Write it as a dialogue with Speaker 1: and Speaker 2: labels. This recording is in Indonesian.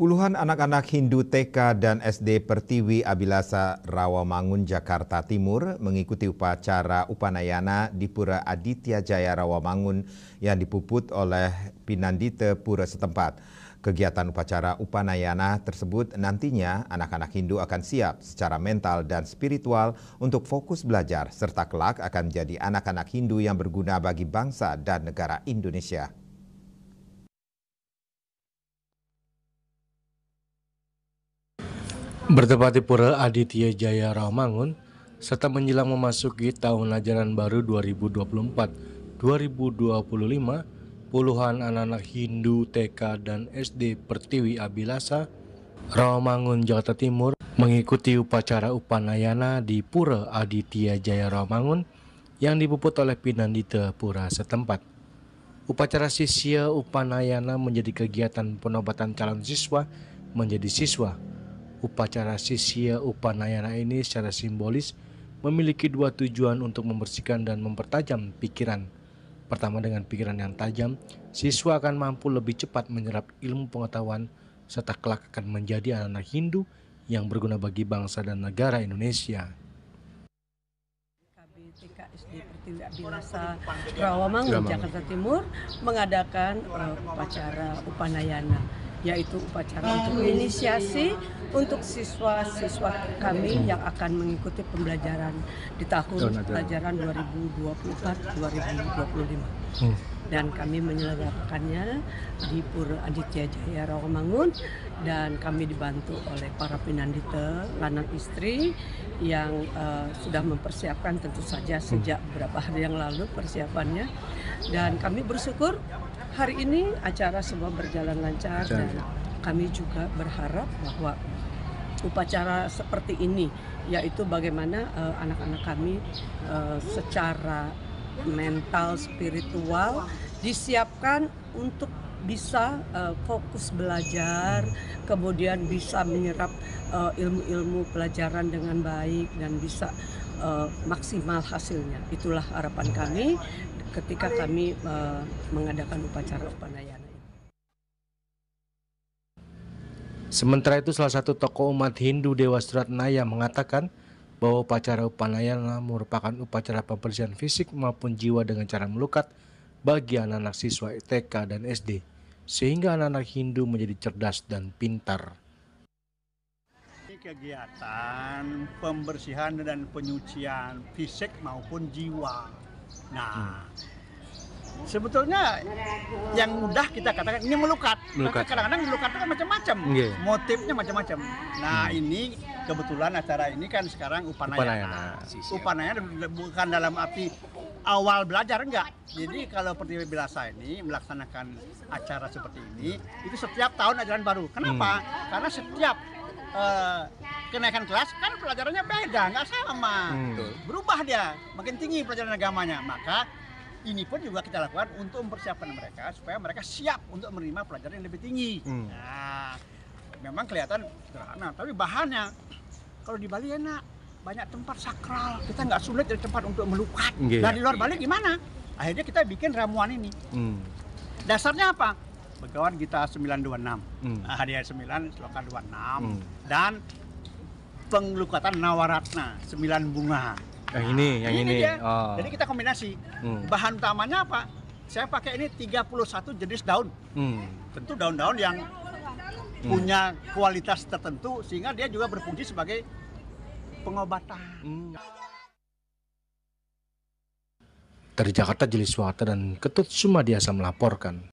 Speaker 1: Puluhan anak-anak Hindu TK dan SD Pertiwi Abilasa Rawamangun Jakarta Timur mengikuti upacara Upanayana di Pura Aditya Jaya Rawamangun yang dipuput oleh Pinandite Pura setempat. Kegiatan upacara Upanayana tersebut nantinya anak-anak Hindu akan siap secara mental dan spiritual untuk fokus belajar serta kelak akan menjadi anak-anak Hindu yang berguna bagi bangsa dan negara Indonesia.
Speaker 2: Bertepat di Pura Aditya Jaya Rawamangun, serta menjelang memasuki tahun ajaran baru 2024-2025, puluhan anak-anak Hindu, TK, dan SD Pertiwi Abilasa, Rawamangun, Jakarta Timur, mengikuti upacara Upanayana di Pura Aditya Jaya Rawamangun yang dipuput oleh Pinandita Pura setempat. Upacara sisya Upanayana menjadi kegiatan penobatan calon siswa menjadi siswa Upacara Sisya Upanayana ini secara simbolis memiliki dua tujuan untuk membersihkan dan mempertajam pikiran. Pertama dengan pikiran yang tajam, siswa akan mampu lebih cepat menyerap ilmu pengetahuan serta kelak akan menjadi anak-anak Hindu yang berguna bagi bangsa dan negara Indonesia.
Speaker 3: KBTK SD Pertiwi Rawamangun, Jakarta Timur mengadakan uh, upacara Upanayana yaitu upacara untuk inisiasi untuk siswa-siswa kami yang akan mengikuti pembelajaran di tahun pelajaran 2024-2025. Hmm. Dan kami menyelenggarakannya di Pura Aditya Jaya Rawamangun dan kami dibantu oleh para pinandite lanang istri yang uh, sudah mempersiapkan tentu saja hmm. sejak beberapa hari yang lalu persiapannya dan kami bersyukur hari ini acara semua berjalan lancar dan kami juga berharap bahwa upacara seperti ini yaitu bagaimana eh, anak-anak uh, kami uh, secara mental spiritual disiapkan untuk bisa uh, fokus belajar, kemudian bisa menyerap ilmu-ilmu uh, ilmu -ilmu pelajaran dengan baik dan bisa uh, maksimal hasilnya. Itulah harapan kami ketika kami uh, mengadakan upacara Upanayana.
Speaker 2: Sementara itu salah satu tokoh umat Hindu Dewa Suratnaya mengatakan bahwa upacara Upanayana merupakan upacara pembersihan fisik maupun jiwa dengan cara melukat bagi anak-anak siswa TK dan SD, sehingga anak-anak Hindu menjadi cerdas dan pintar
Speaker 1: kegiatan pembersihan dan penyucian fisik maupun jiwa.
Speaker 2: Nah, hmm.
Speaker 1: sebetulnya yang mudah kita katakan ini melukat. melukat. Kadang-kadang melukat itu macam-macam, yeah. motifnya macam-macam. Nah, hmm. ini kebetulan acara ini kan sekarang upanayana. Upanayana, upanayana bukan dalam api awal belajar enggak. Jadi kalau Pertiwi Bilasa ini melaksanakan acara seperti ini, itu setiap tahun ajaran baru. Kenapa? Hmm. Karena setiap Eh, kenaikan kelas kan pelajarannya beda nggak sama hmm. berubah dia makin tinggi pelajaran agamanya maka ini pun juga kita lakukan untuk mempersiapkan mereka supaya mereka siap untuk menerima pelajaran yang lebih tinggi hmm. nah memang kelihatan sederhana tapi bahannya kalau di Bali enak banyak tempat sakral kita nggak sulit dari tempat untuk melukat yeah. nah di luar iya. Bali gimana akhirnya kita bikin ramuan ini hmm. dasarnya apa Begawan kita 926. Hmm. Nah, hadiah 9 Seloka 26 hmm. dan penglukatan Nawaratna 9 bunga. Yang nah, ini, yang ini. ini. Oh. Jadi kita kombinasi. Hmm. Bahan utamanya apa? Saya pakai ini 31 jenis daun. Hmm. Tentu daun-daun yang hmm. punya kualitas tertentu sehingga dia juga berfungsi sebagai pengobatan.
Speaker 2: Hmm. Dari Jakarta Jeliswata dan Ketut Sumadiasa melaporkan.